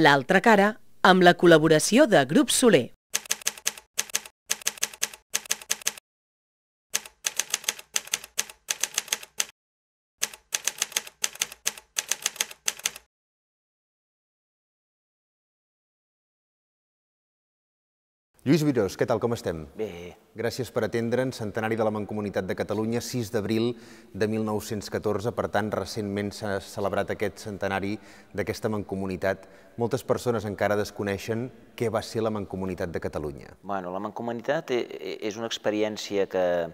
L'altra cara, amb la col·laboració de Grup Soler. Lluís Virós, què tal, com estem? Bé. Gràcies per atendre'ns. Centenari de la Mancomunitat de Catalunya, 6 d'abril de 1914. Per tant, recentment s'ha celebrat aquest centenari d'aquesta Mancomunitat. Moltes persones encara desconeixen què va ser la Mancomunitat de Catalunya. Bueno, la Mancomunitat eh, eh, és una experiència que eh,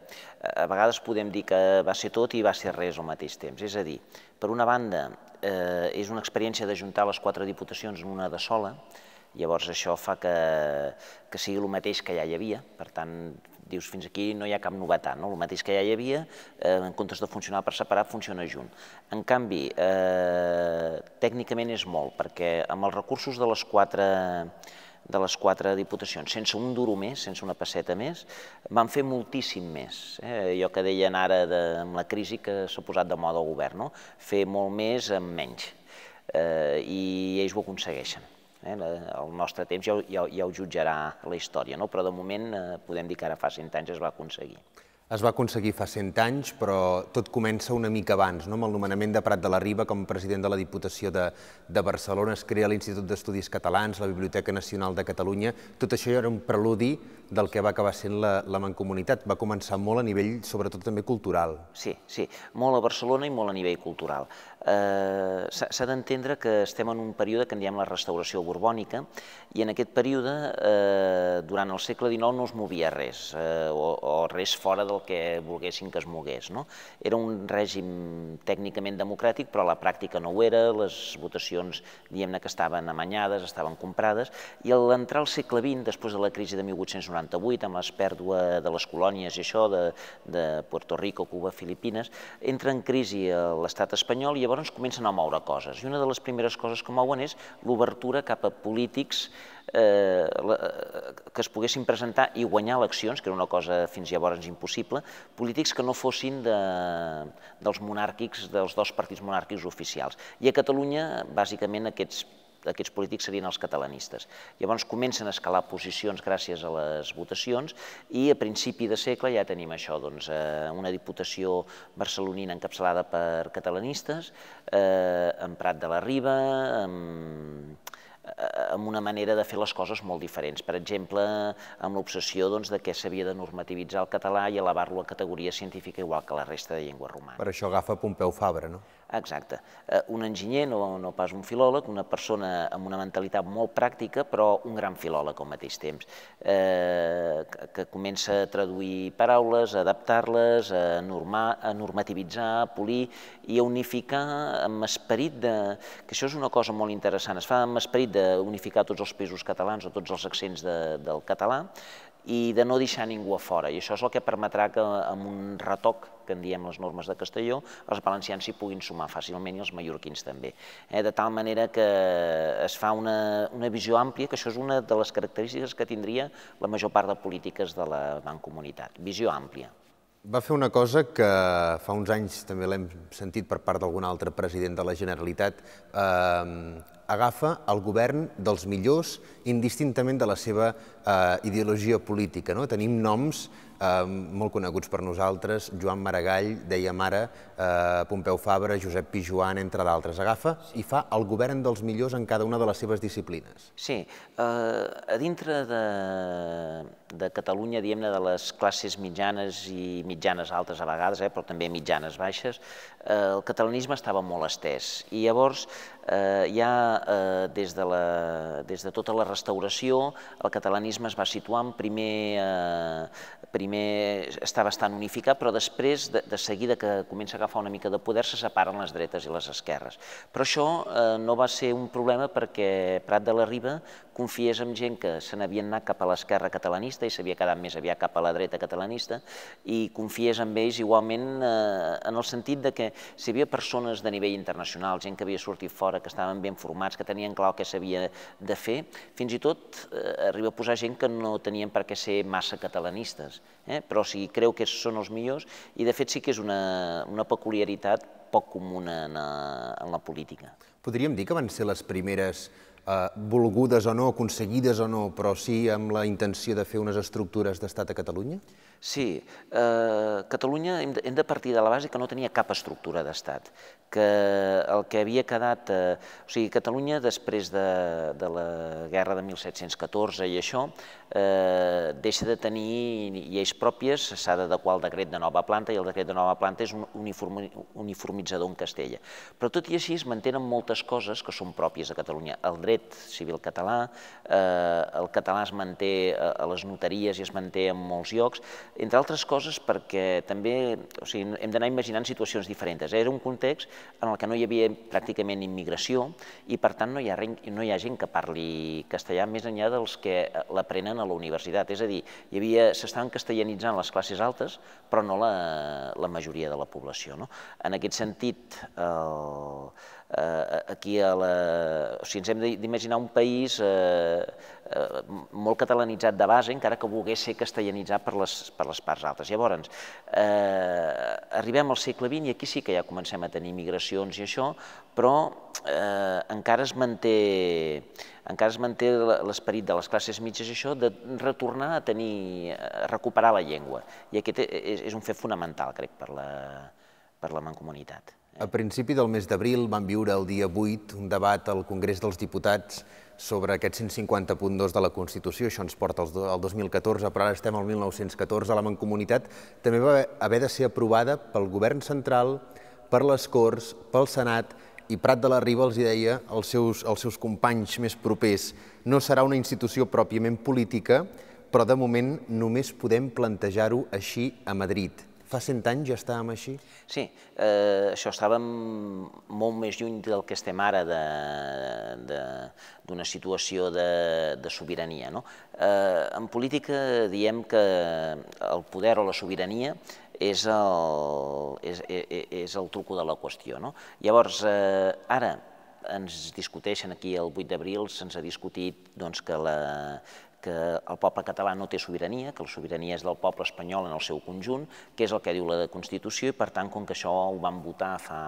a vegades podem dir que va ser tot i va ser res al mateix temps. És a dir, per una banda, eh, és una experiència d'ajuntar les quatre diputacions en una de sola, Llavors això fa que, que sigui el mateix que ja hi havia, per tant, dius fins aquí no hi ha cap novetat, no? el mateix que ja hi havia, eh, en comptes de funcionar per separat, funciona junt. En canvi, eh, tècnicament és molt, perquè amb els recursos de les quatre de les quatre diputacions, sense un duro més, sense una passeta més, van fer moltíssim més. Eh? Allò que deien ara de, amb la crisi que s'ha posat de moda el govern, no? fer molt més amb menys, eh, i ells ho aconsegueixen. Eh? el nostre temps ja, ja, ja ho jutjarà la història, no? però de moment eh, podem dir que ara fa 100 anys es va aconseguir. Es va aconseguir fa 100 anys, però tot comença una mica abans, no? amb el nomenament de Prat de la Riba com a president de la Diputació de, de Barcelona, es crea l'Institut d'Estudis Catalans, la Biblioteca Nacional de Catalunya, tot això ja era un preludi del que va acabar sent la, la mancomunitat. Va començar molt a nivell, sobretot també cultural. Sí, sí, molt a Barcelona i molt a nivell cultural eh, s'ha d'entendre que estem en un període que en diem la restauració borbònica i en aquest període, eh, durant el segle XIX, no es movia res eh, o, o res fora del que volguessin que es mogués. No? Era un règim tècnicament democràtic, però la pràctica no ho era, les votacions que estaven amanyades, estaven comprades, i al entrar al segle XX, després de la crisi de 1898, amb les pèrdua de les colònies i això, de, de Puerto Rico, Cuba, Filipines, entra en crisi eh, l'estat espanyol i llavors llavors comencen a moure coses. I una de les primeres coses que mouen és l'obertura cap a polítics eh, eh, que es poguessin presentar i guanyar eleccions, que era una cosa fins llavors impossible, polítics que no fossin de, dels monàrquics, dels dos partits monàrquics oficials. I a Catalunya, bàsicament, aquests aquests polítics serien els catalanistes. Llavors comencen a escalar posicions gràcies a les votacions i a principi de segle ja tenim això, doncs, eh, una diputació barcelonina encapçalada per catalanistes, eh, en Prat de la Riba, amb eh, amb una manera de fer les coses molt diferents. Per exemple, amb l'obsessió doncs, de que s'havia de normativitzar el català i elevar-lo a categoria científica igual que la resta de llengües romanes. Per això agafa Pompeu Fabra, no? Exacte. Eh, un enginyer, no, no pas un filòleg, una persona amb una mentalitat molt pràctica, però un gran filòleg al mateix temps, eh, que comença a traduir paraules, a adaptar-les, a, normar, a normativitzar, a polir i a unificar amb esperit de... que això és una cosa molt interessant, es fa amb esperit d'unificar tots els pisos catalans o tots els accents de, del català, i de no deixar ningú a fora. I això és el que permetrà que amb un retoc, que en diem les normes de Castelló, els valencians s'hi puguin sumar fàcilment i els mallorquins també. Eh, de tal manera que es fa una, una visió àmplia, que això és una de les característiques que tindria la major part de polítiques de la Bancomunitat. Visió àmplia. Va fer una cosa que fa uns anys també l'hem sentit per part d'algun altre president de la Generalitat. Eh, agafa el govern dels millors indistintament de la seva eh, ideologia política. No? Tenim noms eh, molt coneguts per nosaltres, Joan Maragall, deia mare, eh, Pompeu Fabra, Josep Pijoan, entre d'altres. Agafa i fa el govern dels millors en cada una de les seves disciplines. Sí, eh, a dintre de, de Catalunya, diem ne de les classes mitjanes i mitjanes altes a vegades, eh, però també mitjanes baixes, eh, el catalanisme estava molt estès. I llavors, eh, ja eh, des, de la, des de tota la restauració el catalanisme es va situant primer, eh, primer està bastant unificat, però després de, de seguida que comença a agafar una mica de poder se separen les dretes i les esquerres. Però això eh, no va ser un problema perquè Prat de la Riba confiés amb gent que se n'havia anat cap a l'esquerra catalanista i s'havia quedat més aviat cap a la dreta catalanista i confiés amb ells igualment eh, en el sentit de que si hi havia persones de nivell internacional, gent que havia sortit fora, que estaven ben formats, que tenien clar que s'havia de fer, fins i tot eh, arriba a posar gent que no tenien per què ser massa catalanistes, eh? però si creu que són els millors i de fet sí que és una, una peculiaritat poc comuna en, en la política. Podríem dir que van ser les primeres Eh, volgudes o no, aconseguides o no, però sí amb la intenció de fer unes estructures d'estat a Catalunya? Sí, eh, Catalunya hem de, hem de partir de la base que no tenia cap estructura d'estat, que el que havia quedat... Eh, o sigui, Catalunya, després de, de la guerra de 1714 i això, eh, deixa de tenir lleis pròpies, s'ha d'adequar el decret de nova planta, i el decret de nova planta és un uniform, uniformitzador en Castella. Però tot i així es mantenen moltes coses que són pròpies de Catalunya. El dret civil català, eh, el català es manté a les notaries i es manté en molts llocs, entre altres coses perquè també o sigui, hem d'anar imaginant situacions diferents. Era un context en el que no hi havia pràcticament immigració i, per tant, no hi ha, no hi ha gent que parli castellà més enllà dels que eh, l'aprenen a la universitat. És a dir, hi havia s'estaven castellanitzant les classes altes, però no la, la majoria de la població. No? En aquest sentit, el, Eh, aquí a la... O sigui, ens hem d'imaginar un país eh, eh, molt catalanitzat de base, encara que volgués ser castellanitzat per les, per les parts altres. Llavors, eh, arribem al segle XX i aquí sí que ja comencem a tenir migracions i això, però eh, encara es manté encara es manté l'esperit de les classes mitges, això, de retornar a tenir, a recuperar la llengua. I aquest és, e, e, és un fet fonamental, crec, per la, per la mancomunitat. A principi del mes d'abril vam viure el dia 8 un debat al Congrés dels Diputats sobre aquest 150.2 de la Constitució. Això ens porta al 2014, però ara estem al 1914. La Mancomunitat també va haver de ser aprovada pel Govern Central, per les Corts, pel Senat i Prat de la Riba els deia als seus, als seus companys més propers no serà una institució pròpiament política, però de moment només podem plantejar-ho així a Madrid. Fa cent anys ja estàvem així? Sí, eh, això estàvem molt més lluny del que estem ara d'una situació de, de sobirania. No? Eh, en política diem que el poder o la sobirania és el, és, és, e, e, és el truco de la qüestió. No? Llavors, eh, ara, ens discuteixen aquí el 8 d'abril, se'ns ha discutit doncs, que la, que el poble català no té sobirania, que la sobirania és del poble espanyol en el seu conjunt, que és el que diu la Constitució, i per tant, com que això ho van votar fa,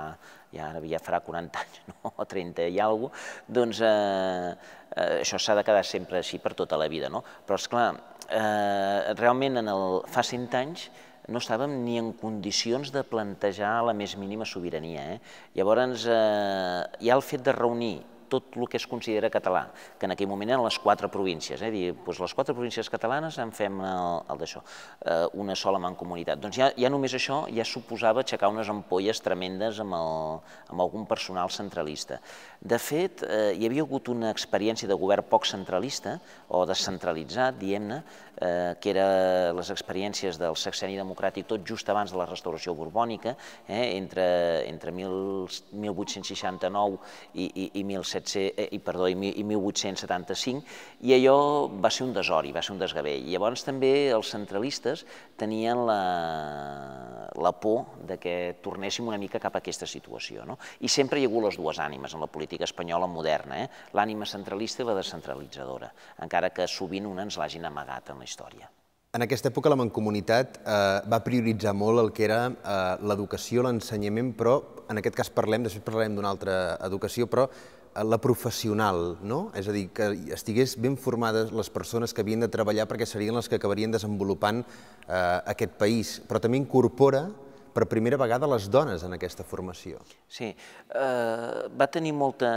ja, ja farà 40 anys, no? o 30 i alguna cosa, doncs eh, eh, això s'ha de quedar sempre així per tota la vida. No? Però, és clar, eh, realment en el, fa 100 anys no estàvem ni en condicions de plantejar la més mínima sobirania. Eh? Llavors, eh, ja el fet de reunir tot el que es considera català, que en aquell moment eren les quatre províncies, eh? dir, doncs les quatre províncies catalanes en fem el, el d'això, eh, una sola mancomunitat. Doncs ja, ja només això ja suposava aixecar unes ampolles tremendes amb, el, amb algun personal centralista. De fet, eh, hi havia hagut una experiència de govern poc centralista, o descentralitzat, diem-ne, eh, que era les experiències del sexeni democràtic tot just abans de la restauració borbònica, eh, entre, entre 1869 i, i, i, 1700, eh, i, perdó, i, i 1875, i allò va ser un desori, va ser un desgavell. Llavors també els centralistes tenien la, la por de que tornéssim una mica cap a aquesta situació. No? I sempre hi ha hagut les dues ànimes en la política espanyola moderna, eh? l'ànima centralista i la descentralitzadora, encara que sovint una ens l'hagin amagat en la història. En aquesta època la Mancomunitat eh, va prioritzar molt el que era eh, l'educació, l'ensenyament, però en aquest cas parlem, després parlarem d'una altra educació, però eh, la professional, no? És a dir, que estigués ben formades les persones que havien de treballar perquè serien les que acabarien desenvolupant eh, aquest país, però també incorpora per primera vegada les dones en aquesta formació. Sí, eh, va tenir molta,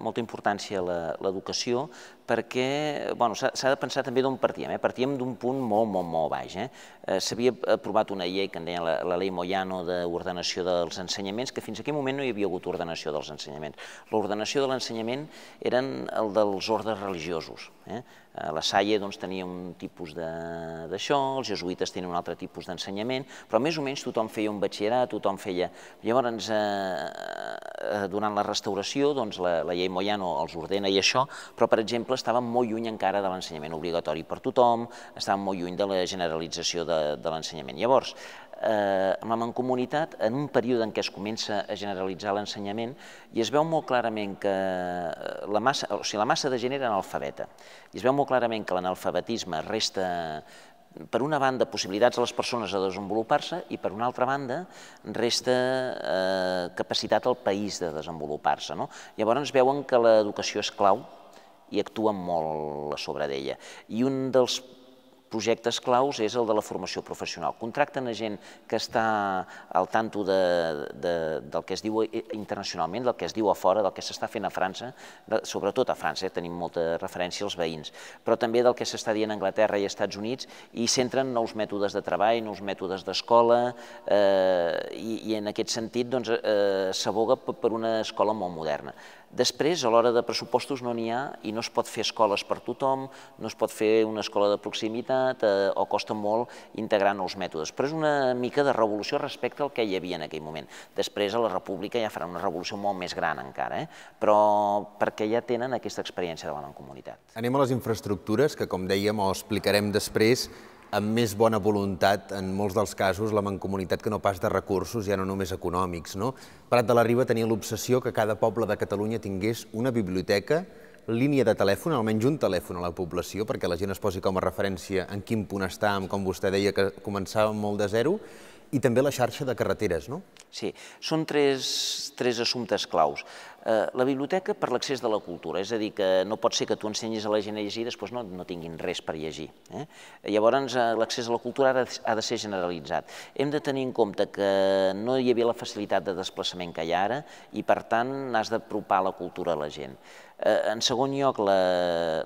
molta importància l'educació, perquè bueno, s'ha de pensar també d'on partíem. Eh? Partíem d'un punt molt, molt, molt baix. Eh? eh s'havia aprovat una llei, que en deia la, la llei Moyano, d'ordenació dels ensenyaments, que fins a aquell moment no hi havia hagut ordenació dels ensenyaments. L'ordenació de l'ensenyament eren el dels ordres religiosos. Eh? eh? La Salle doncs, tenia un tipus d'això, els jesuïtes tenien un altre tipus d'ensenyament, però més o menys tothom feia un batxillerat, tothom feia... Llavors, eh, eh durant la restauració, doncs, la, la llei Moyano els ordena i això, però, per exemple, exemple, estaven molt lluny encara de l'ensenyament obligatori per tothom, estava molt lluny de la generalització de, de l'ensenyament. Llavors, eh, amb la mancomunitat, en un període en què es comença a generalitzar l'ensenyament, i es veu molt clarament que eh, la massa, o sigui, la massa de gent era analfabeta, i es veu molt clarament que l'analfabetisme resta per una banda, possibilitats a les persones a desenvolupar-se i, per una altra banda, resta eh, capacitat al país de desenvolupar-se. No? Llavors veuen que l'educació és clau i actuen molt sobre d'ella. I un dels projectes claus és el de la formació professional. Contracten a gent que està al tanto de, de, del que es diu internacionalment, del que es diu a fora, del que s'està fent a França, de, sobretot a França, eh, tenim molta referència als veïns, però també del que s'està dient a Anglaterra i als Estats Units, i centren nous mètodes de treball, nous mètodes d'escola, eh, i, i en aquest sentit s'aboga doncs, eh, per una escola molt moderna. Després, a l'hora de pressupostos no n'hi ha i no es pot fer escoles per tothom, no es pot fer una escola de proximitat eh, o costa molt integrar nous mètodes. Però és una mica de revolució respecte al que hi havia en aquell moment. Després, a la República ja farà una revolució molt més gran encara, eh? però perquè ja tenen aquesta experiència davant en comunitat. Anem a les infraestructures, que com dèiem, o explicarem després, amb més bona voluntat, en molts dels casos, la mancomunitat que no pas de recursos, ja no només econòmics. No? Prat de la Riba tenia l'obsessió que cada poble de Catalunya tingués una biblioteca línia de telèfon, almenys un telèfon a la població, perquè la gent es posi com a referència en quin punt està, com vostè deia, que començava molt de zero, i també la xarxa de carreteres, no? Sí, són tres, tres assumptes claus. Eh, la biblioteca per l'accés de la cultura, és a dir, que no pot ser que tu ensenyis a la gent a llegir i després no, no tinguin res per llegir. Eh? Llavors, eh, l'accés a la cultura ha de, ha de ser generalitzat. Hem de tenir en compte que no hi havia la facilitat de desplaçament que hi ha ara i, per tant, has d'apropar la cultura a la gent. Eh, en segon lloc, la,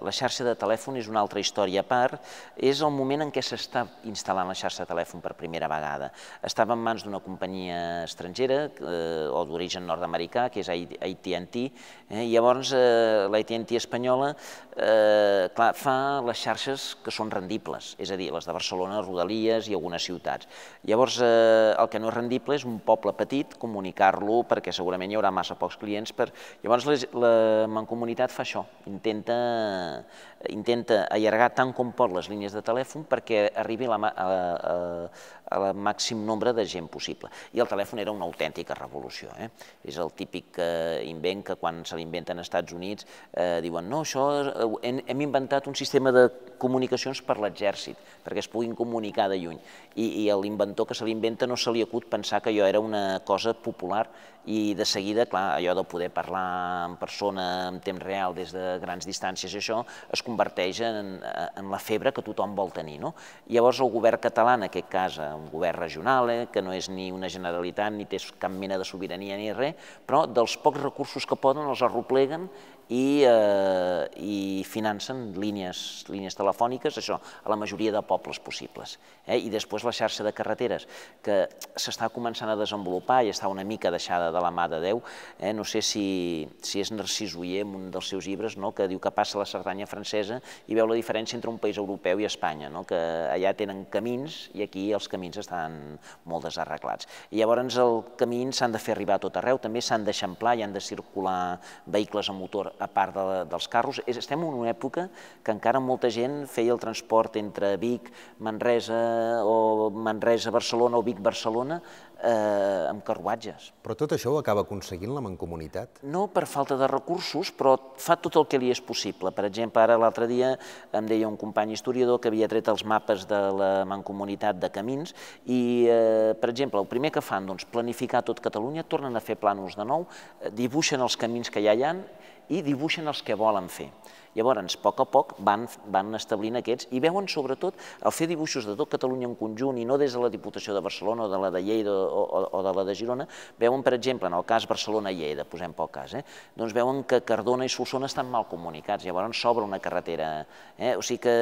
la xarxa de telèfon és una altra història a part. És el moment en què s'està instal·lant la xarxa de telèfon per primera vegada. Estava en mans d'una companyia estrangera eh, o d'origen nord-americà, que és AT&T, eh, i llavors eh, la espanyola eh, clar, fa les xarxes que són rendibles, és a dir, les de Barcelona, Rodalies i algunes ciutats. Llavors, eh, el que no és rendible és un poble petit comunicar-lo perquè segurament hi haurà massa pocs clients. Per... Llavors, les, la comunitat fa això, intenta, intenta allargar tant com pot les línies de telèfon perquè arribi la, a, a, al màxim nombre de gent possible. I el telèfon era una autèntica revolució. Eh? És el típic eh, invent que quan se l'inventa als Estats Units eh, diuen no, això eh, hem, hem inventat un sistema de comunicacions per l'exèrcit, perquè es puguin comunicar de lluny. I, i a l'inventor que se l'inventa no se li acut pensar que allò era una cosa popular i de seguida, clar, allò de poder parlar en persona en temps real des de grans distàncies i això es converteix en, en la febre que tothom vol tenir. No? Llavors el govern català, en aquest cas, eh, un govern regional, eh, que no és ni una generalitat, ni té cap mena de sobirania ni res, però dels pocs recursos que poden els arropleguen i, eh, i financen línies, línies telefòniques, això, a la majoria de pobles possibles. Eh? I després la xarxa de carreteres, que s'està començant a desenvolupar i està una mica deixada de la mà de Déu. Eh? No sé si, si és Narcís Oller, en un dels seus llibres, no? que diu que passa la Cerdanya francesa i veu la diferència entre un país europeu i Espanya, no? que allà tenen camins i aquí els camins estan molt desarreglats. I llavors els camins s'han de fer arribar a tot arreu, també s'han d'eixamplar i han de circular vehicles a motor a part de, dels carros. Estem en una època que encara molta gent feia el transport entre Vic, Manresa o Manresa-Barcelona o Vic-Barcelona eh, amb carruatges. Però tot això ho acaba aconseguint la mancomunitat? No per falta de recursos, però fa tot el que li és possible. Per exemple, ara l'altre dia em deia un company historiador que havia tret els mapes de la mancomunitat de camins i, eh, per exemple, el primer que fan, doncs, planificar tot Catalunya, tornen a fer plànols de nou, dibuixen els camins que ja hi ha i dibuixen els que volen fer. Llavors, a poc a poc van, van establint aquests i veuen sobretot el fer dibuixos de tot Catalunya en conjunt i no des de la Diputació de Barcelona o de la de Lleida o, o, o de la de Girona, veuen, per exemple, en el cas Barcelona-Lleida, posem pel cas, eh? doncs veuen que Cardona i Solsona estan mal comunicats, llavors s'obre una carretera. Eh? O sigui que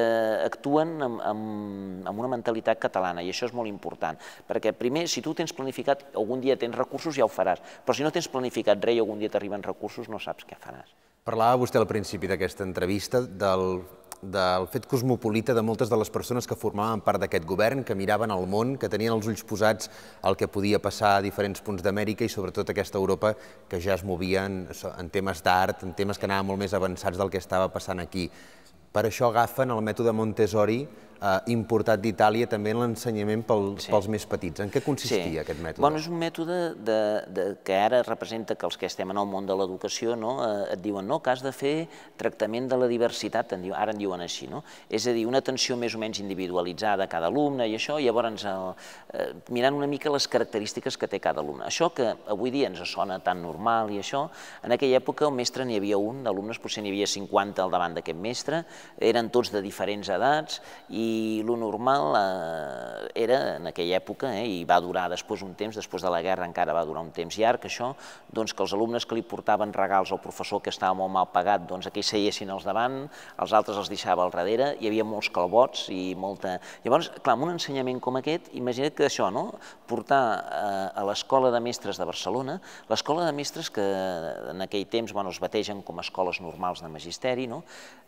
actuen amb, amb, amb una mentalitat catalana i això és molt important, perquè primer, si tu tens planificat, algun dia tens recursos ja ho faràs, però si no tens planificat res i algun dia t'arriben recursos no saps què faràs. Parlava vostè al principi d'aquesta entrevista del, del fet cosmopolita de moltes de les persones que formaven part d'aquest govern, que miraven al món, que tenien els ulls posats al que podia passar a diferents punts d'Amèrica i sobretot aquesta Europa que ja es movia en, en temes d'art, en temes que anaven molt més avançats del que estava passant aquí. Per això agafen el mètode Montessori Eh, importat d'Itàlia també en l'ensenyament pels més petits. En què consistia aquest mètode? és un mètode de, de, que ara representa que els que estem en el món de l'educació no, eh, et diuen no, que has de fer tractament de la diversitat, diu, ara en diuen així, no? és a dir, una atenció més o menys individualitzada a cada alumne i això, i llavors eh, mirant una mica les característiques que té cada alumne. Això que avui dia ens sona tan normal i això, en aquella època el mestre n'hi havia un, d'alumnes potser n'hi havia 50 al davant d'aquest mestre, eren tots de diferents edats i i lo normal eh, era, en aquella època, eh, i va durar després un temps, després de la guerra encara va durar un temps llarg, això, doncs que els alumnes que li portaven regals al professor que estava molt mal pagat, doncs aquells seiessin els davant, els altres els deixava al darrere, hi havia molts calbots i molta... Llavors, clar, amb un ensenyament com aquest, imagina't que això, no?, portar eh, a l'Escola de Mestres de Barcelona, l'Escola de Mestres que en aquell temps, bueno, es bategen com a escoles normals de magisteri, no?,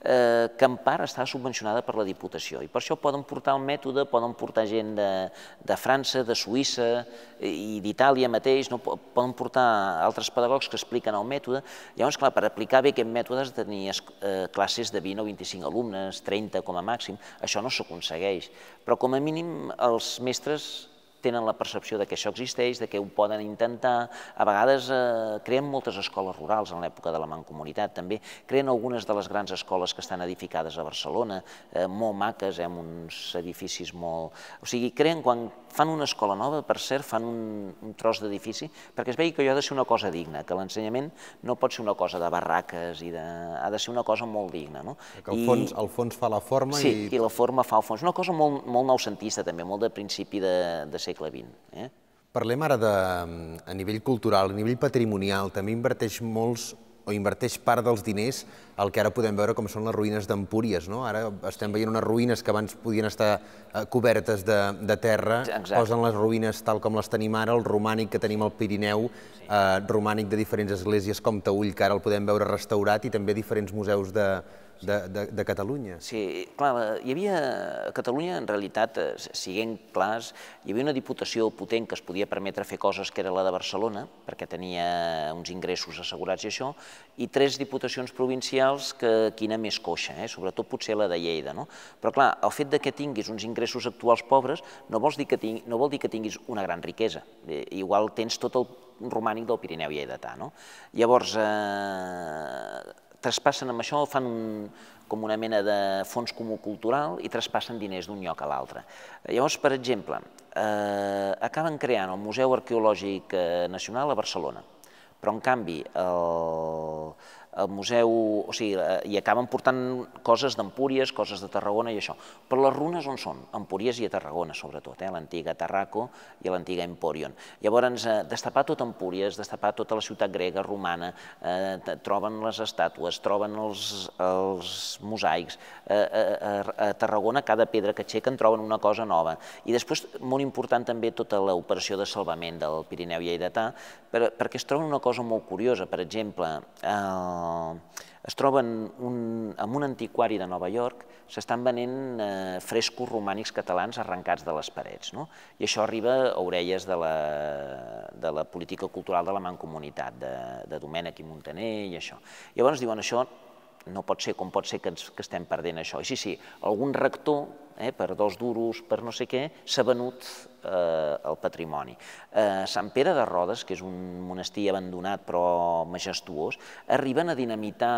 eh, que en part estava subvencionada per la Diputació, i per això poden portar el mètode, poden portar gent de, de França, de Suïssa i d'Itàlia mateix, no? poden portar altres pedagogs que expliquen el mètode. Llavors, clar, per aplicar bé aquest mètode has de tenir eh, classes de 20 o 25 alumnes, 30 com a màxim. Això no s'aconsegueix, però com a mínim els mestres tenen la percepció de que això existeix, de que ho poden intentar. A vegades eh, creen moltes escoles rurals en l'època de la Mancomunitat, també creen algunes de les grans escoles que estan edificades a Barcelona, eh, molt maques, eh, amb uns edificis molt... O sigui, creen quan fan una escola nova, per cert, fan un, un tros d'edifici, perquè es vegi que allò ha de ser una cosa digna, que l'ensenyament no pot ser una cosa de barraques, i de... ha de ser una cosa molt digna. No? Que el, I... fons, el fons fa la forma sí, i... Sí, i la forma fa el fons. Una cosa molt, molt noucentista, també, molt de principi de, de segle XX. Eh? Parlem ara de, a nivell cultural, a nivell patrimonial, també inverteix molts o inverteix part dels diners el que ara podem veure com són les ruïnes d'Empúries, no? Ara estem veient unes ruïnes que abans podien estar eh, cobertes de, de terra, Exacte. posen les ruïnes tal com les tenim ara, el romànic que tenim al Pirineu, sí. eh, romànic de diferents esglésies com Taüll, que ara el podem veure restaurat, i també diferents museus de, de, de, de Catalunya. Sí, clar, hi havia a Catalunya, en realitat, eh, siguent clars, hi havia una diputació potent que es podia permetre fer coses que era la de Barcelona, perquè tenia uns ingressos assegurats i això, i tres diputacions provincials que quina més coixa, eh? sobretot potser la de Lleida. No? Però clar, el fet de que tinguis uns ingressos actuals pobres no, vols dir que tingui, no vol dir que tinguis una gran riquesa. Eh, igual tens tot el romànic del Pirineu Lleidatà. No? Llavors, eh, traspassen amb això, fan un, com una mena de fons comú cultural i traspassen diners d'un lloc a l'altre. Llavors, per exemple, eh, acaben creant el Museu Arqueològic eh, Nacional a Barcelona, però en canvi el, el museu, o sigui, eh, i acaben portant coses d'Empúries, coses de Tarragona i això. Però les runes on són? Empúries i a Tarragona, sobretot, eh? l'antiga Tarraco i l'antiga Emporion. Llavors, eh, destapar tot Empúries, destapar tota la ciutat grega, romana, eh, troben les estàtues, troben els, els mosaics, eh, eh, a, a Tarragona cada pedra que aixequen troben una cosa nova. I després, molt important també, tota l'operació de salvament del Pirineu i per, perquè es troben una cosa molt curiosa, per exemple, el, es troben un, en un antiquari de Nova York, s'estan venent eh, frescos romànics catalans arrencats de les parets. No? I això arriba a orelles de la, de la política cultural de la mancomunitat, de, de Domènec i Montaner i això. Llavors diuen, això no pot ser, com pot ser que, ens, que estem perdent això? I sí, sí, algun rector eh, per dos duros, per no sé què, s'ha venut eh, el patrimoni. Eh, Sant Pere de Rodes, que és un monestir abandonat però majestuós, arriben a dinamitar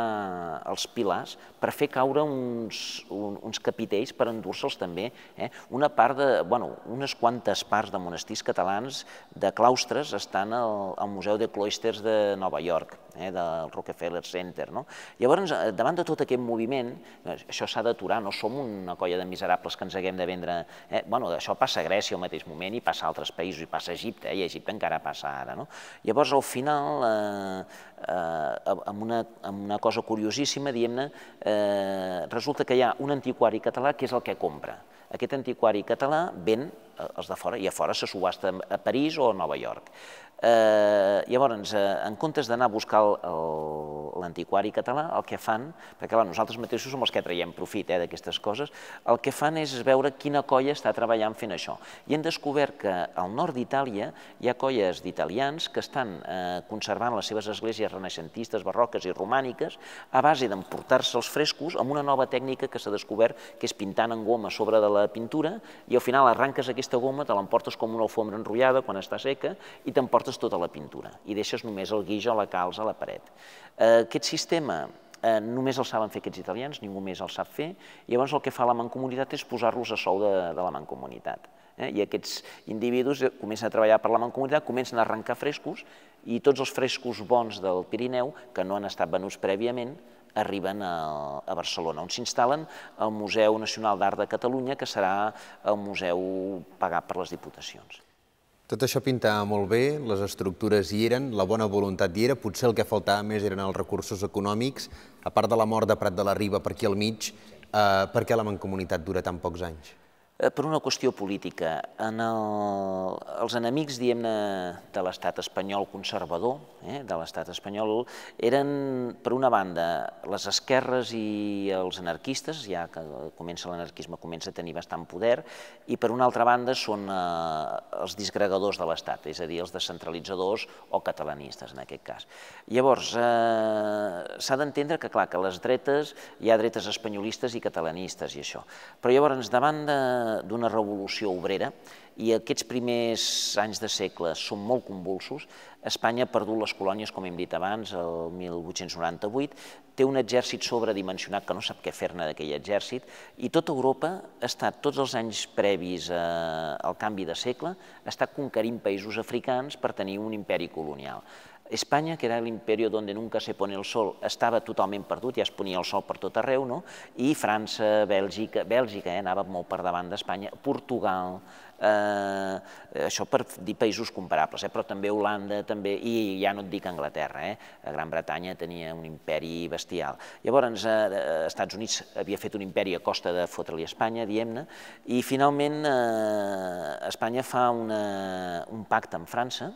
els pilars per fer caure uns, un, uns capitells per endur-se'ls també. Eh? Una part de, bueno, unes quantes parts de monestirs catalans de claustres estan al, al Museu de Cloisters de Nova York, eh, del Rockefeller Center. No? Llavors, eh, davant de tot aquest moviment, això s'ha d'aturar, no som una colla de miserables imposables que ens haguem de vendre... Eh? Bueno, això passa a Grècia al mateix moment i passa a altres països, i passa a Egipte, eh? i a Egipte encara passa ara. No? Llavors, al final, eh, eh, amb, una, amb una cosa curiosíssima, diem-ne, eh, resulta que hi ha un antiquari català que és el que compra. Aquest antiquari català ven eh, els de fora, i a fora se subhasta a París o a Nova York. Eh, llavors, eh, en comptes d'anar a buscar l'antiquari català, el que fan, perquè clar, nosaltres mateixos som els que traiem profit eh, d'aquestes coses, el que fan és veure quina colla està treballant fent això. I hem descobert que al nord d'Itàlia hi ha colles d'italians que estan eh, conservant les seves esglésies renaixentistes, barroques i romàniques a base d'emportar-se els frescos amb una nova tècnica que s'ha descobert que és pintant en goma sobre de la pintura i al final arranques aquesta goma, te l'emportes com una alfombra enrotllada quan està seca i t'emportes portes tota la pintura i deixes només el guix o la calç a la paret. Eh, aquest sistema eh, només el saben fer aquests italians, ningú més el sap fer, i llavors el que fa la mancomunitat és posar-los a sou de, de la mancomunitat. Eh? I aquests individus eh, comencen a treballar per la mancomunitat, comencen a arrencar frescos, i tots els frescos bons del Pirineu, que no han estat venuts prèviament, arriben a, a Barcelona, on s'instal·len al Museu Nacional d'Art de Catalunya, que serà el museu pagat per les diputacions. Tot això pintava molt bé, les estructures hi eren, la bona voluntat hi era, potser el que faltava més eren els recursos econòmics, a part de la mort de Prat de la Riba per aquí al mig, eh, per què la Mancomunitat dura tan pocs anys? Eh, per una qüestió política. En el, els enemics, diem-ne, de l'estat espanyol conservador, eh, de l'estat espanyol, eren, per una banda, les esquerres i els anarquistes, ja que comença l'anarquisme, comença a tenir bastant poder, i per una altra banda són eh, els disgregadors de l'estat, és a dir, els descentralitzadors o catalanistes, en aquest cas. Llavors, eh, s'ha d'entendre que, clar, que les dretes, hi ha dretes espanyolistes i catalanistes i això. Però llavors, davant de d'una revolució obrera i aquests primers anys de segle són molt convulsos. Espanya ha perdut les colònies, com hem dit abans, el 1898, té un exèrcit sobredimensionat que no sap què fer-ne d'aquell exèrcit, i tota Europa ha estat, tots els anys previs a, eh, al canvi de segle, ha estat conquerint països africans per tenir un imperi colonial. Espanya, que era l'imperi on nunca se pone el sol, estava totalment perdut, ja es ponia el sol per tot arreu, no? i França, Bèlgica, Bèlgica eh, anava molt per davant d'Espanya, Portugal, eh, això per dir països comparables, eh, però també Holanda, també, i ja no et dic Anglaterra, eh, eh Gran Bretanya tenia un imperi bestial. Llavors, eh, eh, Estats Units havia fet un imperi a costa de fotre-li Espanya, diem-ne, i finalment eh, Espanya fa una, un pacte amb França,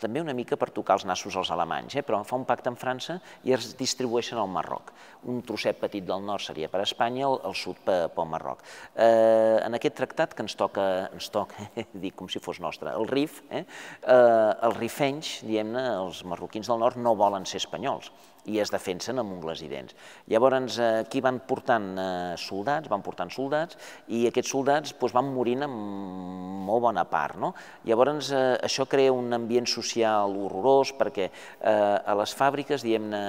també una mica per tocar els nassos als alemanys, eh? però fa un pacte amb França i es distribueixen al Marroc. Un trosset petit del nord seria per Espanya, el, el sud pel, per Marroc. Eh, en aquest tractat que ens toca, ens toca dic com si fos nostre, el RIF, eh? eh els rifenys, diguem-ne, els marroquins del nord no volen ser espanyols, i es defensen amb ungles i dents. Llavors, eh, aquí van portant eh, soldats, van portant soldats, i aquests soldats doncs, van morint en molt bona part. No? Llavors, eh, això crea un ambient social horrorós, perquè a les fàbriques, diguem-ne,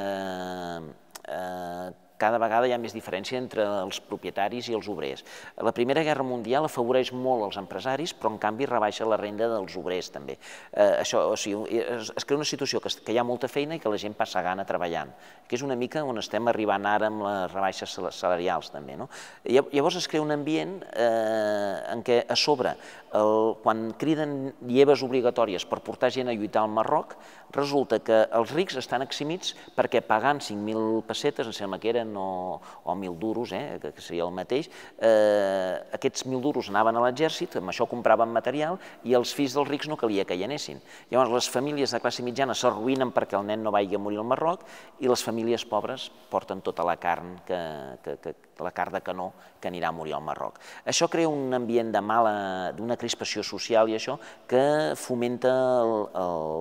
eh, cada vegada hi ha més diferència entre els propietaris i els obrers. La Primera Guerra Mundial afavoreix molt els empresaris, però en canvi rebaixa la renda dels obrers també. Eh, això, o sigui, es, es crea una situació que, que hi ha molta feina i que la gent passa gana treballant, que és una mica on estem arribant ara amb les rebaixes salarials també. No? Llavors es crea un ambient eh, en què a sobre, el, quan criden lleves obligatòries per portar gent a lluitar al Marroc, resulta que els rics estan eximits perquè pagant 5.000 pessetes, em sembla que eren eren, o, o mil duros, eh, que seria el mateix, eh, aquests mil duros anaven a l'exèrcit, amb això compraven material, i els fills dels rics no calia que hi anessin. Llavors, les famílies de classe mitjana s'arruïnen perquè el nen no vagi a morir al Marroc, i les famílies pobres porten tota la carn que, que, que, de la carta de canó que anirà a morir al Marroc. Això crea un ambient de mala, d'una crispació social i això, que fomenta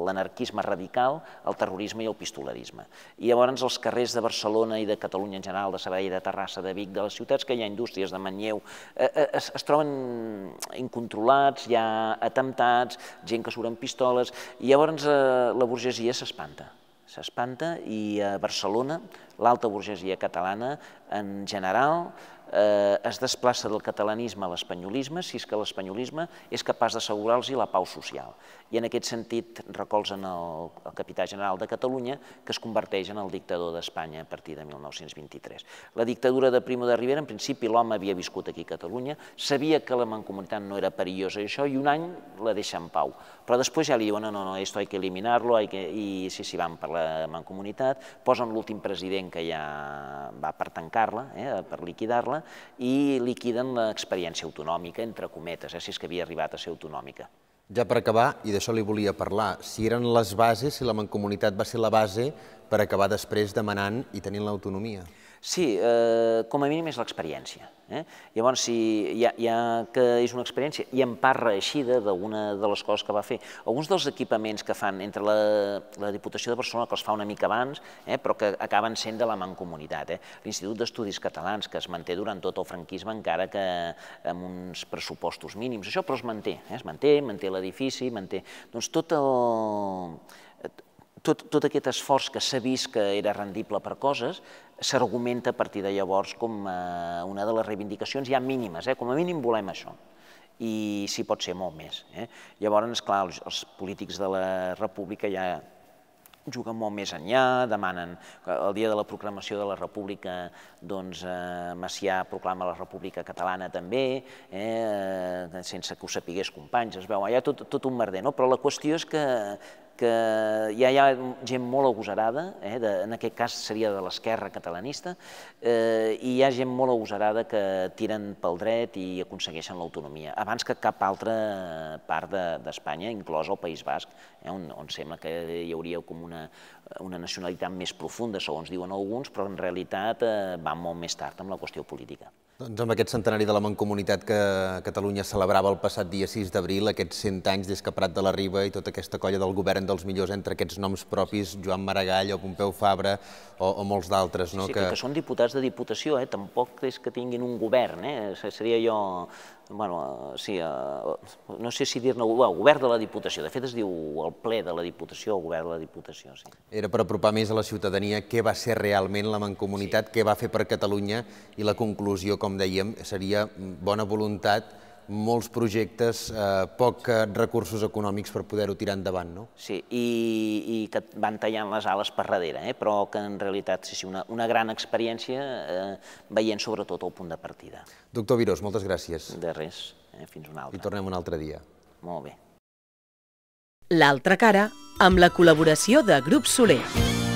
l'anarquisme radical, el terrorisme i el pistolarisme. I llavors els carrers de Barcelona i de Catalunya en general, de Sabadell, de Terrassa, de Vic, de les ciutats que hi ha indústries, de Manlleu, eh, eh, es, es troben incontrolats, hi ha atemptats, gent que surt amb pistoles, i llavors eh, la burgesia s'espanta s'espanta i a Barcelona l'alta burgesia catalana en general eh, es desplaça del catalanisme a l'espanyolisme si és que l'espanyolisme és capaç d'assegurar-los la pau social. I en aquest sentit recolzen el, el capità general de Catalunya que es converteix en el dictador d'Espanya a partir de 1923. La dictadura de Primo de Rivera, en principi l'home havia viscut aquí a Catalunya, sabia que la mancomunitat no era perillosa i això, i un any la deixa en pau. Però després ja li diuen, no, no, no, esto hay que eliminarlo, hay que... i sí, sí, van per la mancomunitat, posen l'últim president que ja va per tancar-la, eh, per liquidar-la, i liquiden l'experiència autonòmica, entre cometes, eh, si és que havia arribat a ser autonòmica. Ja per acabar, i d'això li volia parlar, si eren les bases, si la mancomunitat va ser la base per acabar després demanant i tenint l'autonomia. Sí, eh, com a mínim és l'experiència. Eh? Llavors, si ja, ja que és una experiència i en part reeixida d'una de les coses que va fer. Alguns dels equipaments que fan entre la, la Diputació de Barcelona, que els fa una mica abans, eh, però que acaben sent de la mancomunitat. Eh? L'Institut d'Estudis Catalans, que es manté durant tot el franquisme, encara que amb uns pressupostos mínims, això, però es manté. Eh? Es manté, manté l'edifici, manté... Doncs tot el tot, tot aquest esforç que s'ha vist que era rendible per coses s'argumenta a partir de llavors com eh, una de les reivindicacions ja mínimes, eh? com a mínim volem això i si pot ser molt més. Eh? Llavors, clar, els, els polítics de la república ja juguen molt més enllà, demanen, el dia de la proclamació de la República, doncs eh, Macià proclama la República Catalana també, eh, sense que ho sapigués companys, es veu allà tot, tot un merder, no? però la qüestió és que que ja hi ha gent molt agosarada, eh, de, en aquest cas seria de l'esquerra catalanista, eh, i hi ha gent molt agosarada que tiren pel dret i aconsegueixen l'autonomia, abans que cap altra part d'Espanya, de, inclòs el País Basc, eh, on, on sembla que hi hauria com una, una nacionalitat més profunda, segons diuen alguns, però en realitat eh, va molt més tard amb la qüestió política. Doncs amb aquest centenari de la Mancomunitat que Catalunya celebrava el passat dia 6 d'abril, aquests 100 anys des que Prat de la Riba i tota aquesta colla del govern dels millors entre aquests noms propis, Joan Maragall o Pompeu Fabra o, o molts d'altres. No? Sí, que... que són diputats de Diputació, eh? tampoc és que tinguin un govern, eh? seria jo bueno, sí, eh, no sé si dir-ne, el govern de la Diputació, de fet es diu el ple de la Diputació el govern de la Diputació, sí. Era per apropar més a la ciutadania què va ser realment la Mancomunitat, sí. què va fer per Catalunya i la conclusió, com dèiem, seria bona voluntat molts projectes, eh, poc eh, recursos econòmics per poder-ho tirar endavant, no? Sí, i, i que van tallant les ales per darrere, eh? però que en realitat sí, sí, una, una gran experiència eh, veient sobretot el punt de partida. Doctor Virós, moltes gràcies. De res, eh? fins un altre. I tornem un altre dia. Molt bé. L'altra cara, amb la col·laboració de Grup Soler.